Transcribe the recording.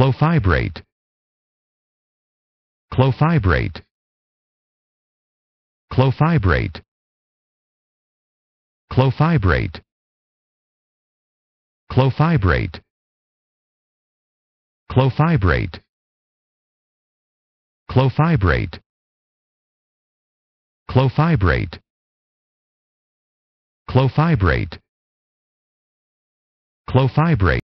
clofibrate clofibrate clofibrate clofibrate clofibrate clofibrate clofibrate clofibrate clofibrate clofibrate